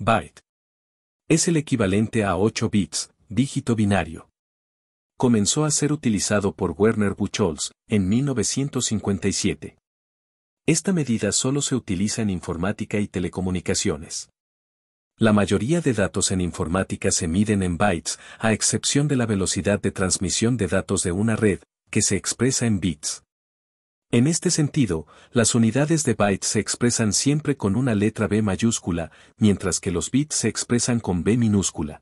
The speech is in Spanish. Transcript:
byte. Es el equivalente a 8 bits, dígito binario. Comenzó a ser utilizado por Werner Buchholz en 1957. Esta medida solo se utiliza en informática y telecomunicaciones. La mayoría de datos en informática se miden en bytes, a excepción de la velocidad de transmisión de datos de una red, que se expresa en bits. En este sentido, las unidades de bytes se expresan siempre con una letra B mayúscula, mientras que los bits se expresan con B minúscula.